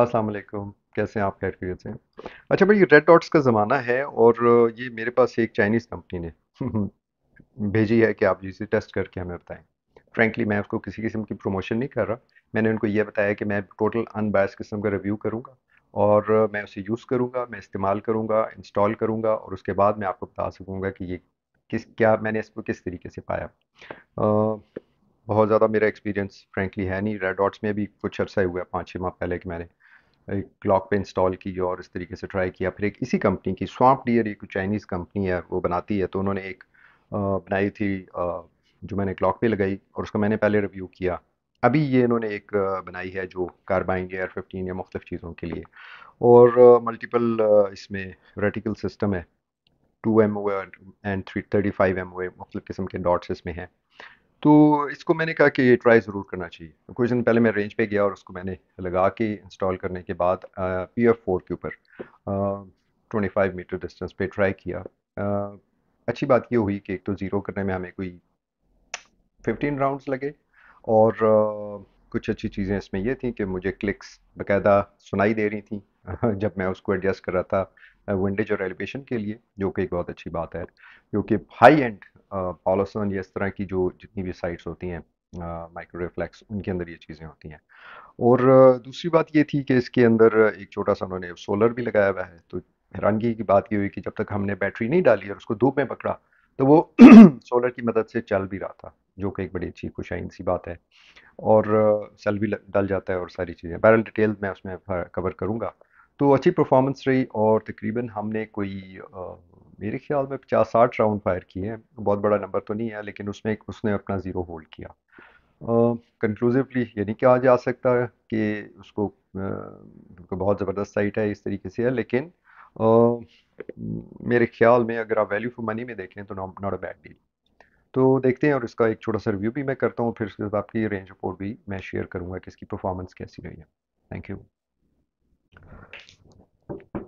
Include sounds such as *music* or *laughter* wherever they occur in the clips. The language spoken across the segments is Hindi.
अस्सलाम वालेकुम कैसे हैं आप खैरियत से अच्छा भाई ये रेड डॉट्स का ज़माना है और ये मेरे पास एक चाइनीज़ कंपनी ने *laughs* भेजी है कि आप जिसे टेस्ट करके हमें बताएं फ्रेंकली मैं उसको किसी किस्म की प्रमोशन नहीं कर रहा मैंने उनको ये बताया कि मैं टोटल अनबायस किस्म का रिव्यू करूँगा और मैं उसे यूज़ करूँगा मैं इस्तेमाल करूँगा इंस्टॉल करूँगा और उसके बाद मैं आपको बता सकूँगा कि ये किस क्या मैंने इसको किस तरीके से पाया बहुत ज़्यादा मेरा एक्सपीरियंस फ्रेंकली है नहीं रेड डॉट्स में भी कुछ अर्सा हुआ है पाँच छः माह पहले कि मैंने एक क्लॉक पे इंस्टॉल की और इस तरीके से ट्राई किया फिर एक इसी कंपनी की स्वाप डियर एक चाइनीज़ कंपनी है वो बनाती है तो उन्होंने एक बनाई थी जो मैंने क्लॉक पे लगाई और उसका मैंने पहले रिव्यू किया अभी ये इन्होंने एक बनाई है जो कार्बाइन या फिफ्टीन या मुख्तफ चीज़ों के लिए और मल्टीपल इसमें रेटिकल सिस्टम है two M O and three thirty five M O A मुख्तु किस्म के डॉट्स इसमें हैं तो इसको मैंने कहा कि ये ट्राई ज़रूर करना चाहिए तो कुछ दिन पहले मैं रेंज पे गया और उसको मैंने लगा के इंस्टॉल करने के बाद पी एफ फोर के ऊपर ट्वेंटी फाइव मीटर डिस्टेंस पे ट्राई किया आ, अच्छी बात ये हुई कि एक तो ज़ीरो करने में हमें कोई फिफ्टीन राउंड्स लगे और आ, कुछ अच्छी चीज़ें इसमें ये थी कि मुझे क्लिक्स बाकायदा सुनाई दे रही थी *laughs* जब मैं उसको एडजस्ट कर रहा था विंडेज और एलिवेशन के लिए जो कि एक बहुत अच्छी बात है क्योंकि हाई एंड पॉलोसन या इस तरह की जो जितनी भी साइट्स होती हैं माइक्रो रिफ्लेक्स उनके अंदर ये चीज़ें होती हैं और दूसरी बात ये थी कि इसके अंदर एक छोटा सा उन्होंने सोलर भी लगाया हुआ है तो हैरानगी की बात ये हुई कि जब तक हमने बैटरी नहीं डाली और उसको धूप में पकड़ा तो वो सोलर *clears throat* की मदद से चल भी रहा था जो कि एक बड़ी अच्छी खुशाइन सी बात है और सेल भी डल जाता है और सारी चीज़ें बैरल डिटेल मैं उसमें कवर करूँगा तो अच्छी परफॉर्मेंस रही और तकरीबन हमने कोई आ, मेरे ख्याल में पचास साठ राउंड फायर किए हैं बहुत बड़ा नंबर तो नहीं है लेकिन उसमें उसने अपना ज़ीरो होल्ड किया कंक्लूसिवली ये नहीं कहा जा सकता कि उसको uh, बहुत ज़बरदस्त साइट है इस तरीके से है लेकिन uh, मेरे ख्याल में अगर आप वैल्यू फॉर मनी में देखें तो नॉट अ बैड डील तो देखते हैं और इसका एक छोटा सा रिव्यू भी मैं करता हूँ फिर उसके बाद आपकी रेंज रिपोर्ट भी मैं शेयर करूँगा कि इसकी परफॉर्मेंस कैसी रही है थैंक यू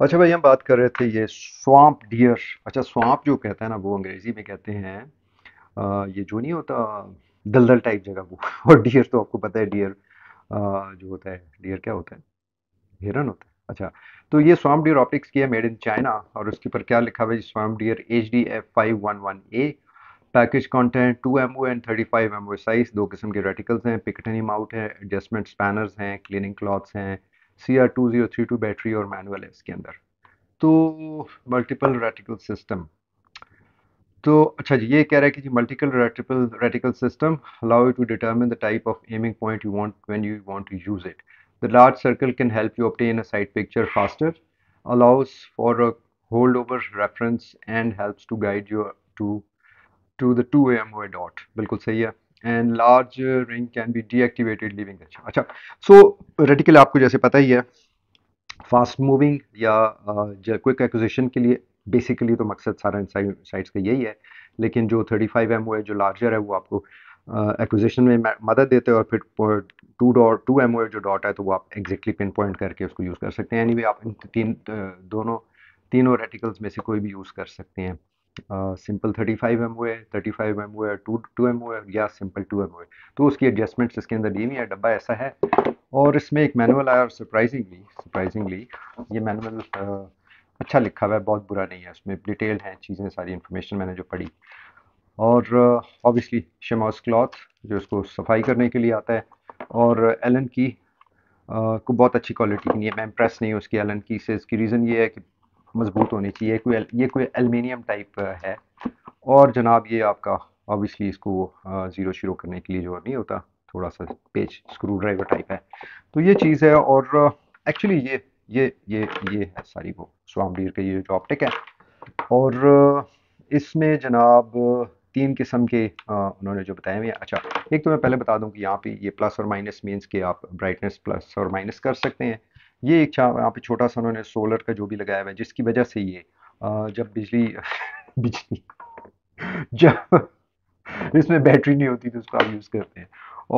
अच्छा भाई हम बात कर रहे थे ये स्वाम्प डियर अच्छा स्वाम्प जो कहता है ना वो अंग्रेजी में कहते हैं ये जो नहीं होता दलदल टाइप जगह वो *laughs* और डियर तो आपको पता है डियर जो होता है डियर क्या होता है हिरन होता है अच्छा तो ये स्वाम्प डियर ऑप्टिक्स की है मेड इन चाइना और उसके ऊपर क्या लिखा हुआ है swamp deer H D F five one one A package content two M O and thirty five M O size दो किस्म के रेटिकल्स हैं पिकटनी माउट है एडजस्टमेंट स्पैनर्स हैं क्लीनिंग क्लॉथ्स हैं C R two zero three two battery और मैनुअल है इसके अंदर तो मल्टीपल रेटिकल सिस्टम तो अच्छा जी ये कह रहा है कि multiple reticle reticle system allow to determine the type of aiming point you want when you want to use it the large circle can help you obtain a sight picture faster allows for a holdover reference and helps to guide you to to the 2 AMOA dot बिल्कुल सही है and large ring can be deactivated leaving अच्छा अच्छा सो रेटिकल आपको जैसे पता ही है फास्ट मूविंग या क्विक uh, एक्विजिशन के लिए बेसिकली तो मकसद सारा साइट्स का यही है लेकिन जो 35 एम है जो लार्जर है वो आपको एक्विजिशन uh, में मदद देते हैं और फिर टू डॉट टू एम जो डॉट है तो वो आप एग्जैक्टली पिन पॉइंट करके उसको यूज़ कर सकते हैं एनी anyway, आप इन तीन uh, दोनों तीनों रेटिकल्स में से कोई भी यूज़ कर सकते हैं simple thirty five M O है थर्टी फाइव एम ओ है टू टू एम ओ है या सिंपल टू एम ओ है तो उसकी एडजस्टमेंट्स इसके अंदर दी हुई है डब्बा ऐसा है और इसमें एक मैनुअल आया और सरप्राइजिंगली सरप्राइजिंगली ये मैनुअल अच्छा लिखा हुआ है बहुत बुरा नहीं है उसमें डिटेल्ड हैं चीज़ें सारी इन्फॉर्मेशन मैंने जो पढ़ी और ऑब्वियसली शमास क्लॉथ जो उसको सफाई करने के लिए आता है और एलन की Uh, को बहुत अच्छी क्वालिटी की नहीं है मैं इम्प्रेस नहीं हूँ उसकी एलन की से इसकी रीज़न ये है कि मज़बूत होनी चाहिए कोई ये कोई एलमिनियम टाइप है और जनाब ये आपका ऑब्वियसली इसको ज़ीरो शीरो करने के लिए जो नहीं होता थोड़ा सा पेज स्क्रू ड्राइवर टाइप है तो ये चीज़ है और एक्चुअली ये ये ये ये है सारी वो स्वाम का ये जो ऑप्टिक है और इसमें जनाब तीन किस्म के उन्होंने जो बताए हुए अच्छा एक तो मैं पहले बता दूं कि यहाँ पे ये प्लस और माइनस मीन्स के आप ब्राइटनेस प्लस और माइनस कर सकते हैं ये एक यहाँ पे छोटा सा उन्होंने सोलर का जो भी लगाया हुआ है जिसकी वजह से ये जब बिजली *laughs* बिजली जब *laughs* इसमें बैटरी नहीं होती तो उसको आप यूज़ करते हैं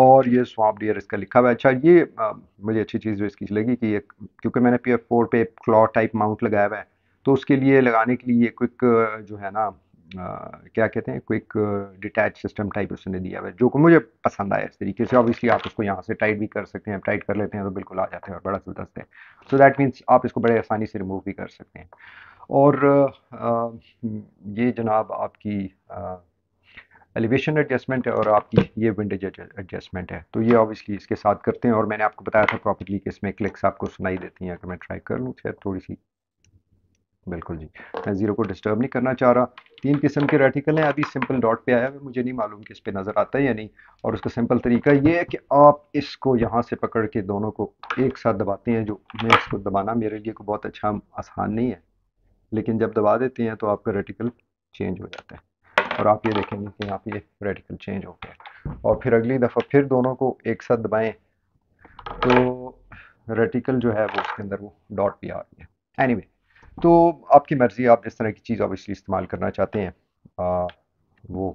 और ये स्वाप डियर इसका लिखा हुआ है अच्छा ये आ, मुझे अच्छी चीज़ इसकी लगी कि ये क्योंकि मैंने पी एफ फोर पे क्लॉ टाइप माउंट लगाया हुआ है तो उसके लिए लगाने के लिए ये क्विक जो है ना क्या कहते हैं क्विक डिटैच सिस्टम टाइप उसने दिया हुआ है जो मुझे पसंद आया इस तरीके से ऑब्वियसली आप उसको यहाँ से टाइट भी कर सकते हैं टाइट कर लेते हैं तो बिल्कुल आ जाते हैं और बड़ा जबरदस्त है सो दैट मीन्स आप इसको बड़े आसानी से रिमूव भी कर सकते हैं और आ, ये जनाब आपकी एलिवेशन एडजस्टमेंट है और आपकी ये विंडेज एडजस्टमेंट है तो ये ऑब्वियसली इसके साथ करते हैं और मैंने आपको बताया था प्रॉपर्ली कि इसमें क्लिक्स आपको सुनाई देती हैं अगर मैं ट्राई कर लूँ शायद थोड़ी सी बिल्कुल जी मैं ज़ीरो को डिस्टर्ब नहीं करना चाह रहा तीन किस्म के रेटिकल हैं अभी सिंपल डॉट पे आया है मुझे नहीं मालूम कि इस पर नज़र आता है या नहीं और उसका सिंपल तरीका ये है कि आप इसको यहाँ से पकड़ के दोनों को एक साथ दबाते हैं जो मैं इसको दबाना मेरे लिए को बहुत अच्छा आसान नहीं है लेकिन जब दबा देते हैं तो आपका रेटिकल चेंज हो जाता है और आप ये देखेंगे कि यहाँ ये रेटिकल चेंज हो गया और फिर अगली दफ़ा फिर दोनों को एक साथ दबाएँ तो रेटिकल जो है वो उसके अंदर वो डॉट पे आ रही है एनीवे anyway, तो आपकी मर्ज़ी आप जिस तरह की चीज़ ऑबियसली इस्तेमाल करना चाहते हैं आ, वो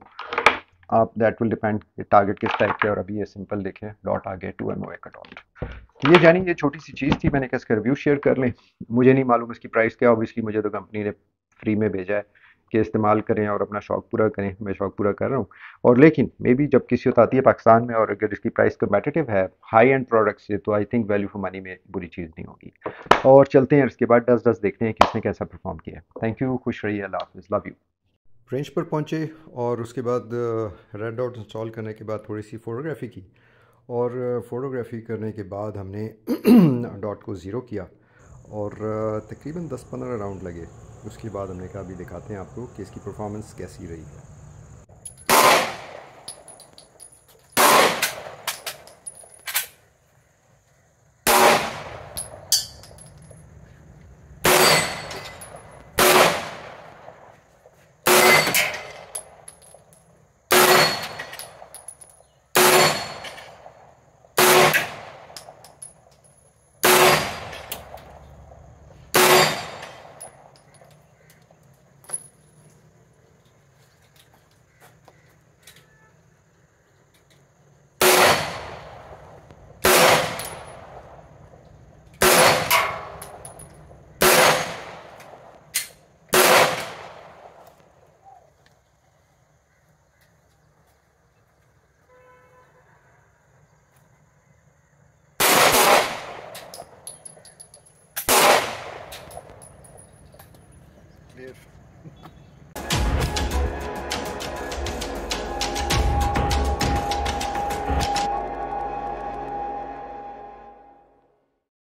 आप दैट विल डिपेंड टारगेट किस टाइप के और अभी ये सिंपल देखें डॉट आगे टू एम ओ ए का डॉट तो ये जानी ये छोटी सी चीज़ थी मैंने कहा इसका रिव्यू शेयर कर लें मुझे नहीं मालूम इसकी प्राइस क्या ऑब्वियसली मुझे तो कंपनी ने फ्री में भेजा है के इस्तेमाल करें और अपना शौक़ पूरा करें मैं शौक़ पूरा कर रहा हूँ और लेकिन मे बी जब किसी आती है पाकिस्तान में और अगर इसकी प्राइस कम्पटिटिव है हाई एंड प्रोडक्ट से तो I think value for money में बुरी चीज़ नहीं होगी और चलते हैं इसके बाद डस डस देखते हैं किसने कैसा परफॉर्म किया थैंक यू खुश रहिए अल्लाह हाफिज़ लव यू रेंज पर पहुँचे और उसके बाद रेड डॉट इंस्टॉल करने के बाद थोड़ी सी फ़ोटोग्राफी की और फ़ोटोग्राफी uh, करने के बाद हमने डॉट *clears throat* को ज़ीरो किया और तकरीबन 10-15 राउंड लगे उसके बाद हमने कहा अभी दिखाते हैं आपको कि इसकी परफॉर्मेंस कैसी रही है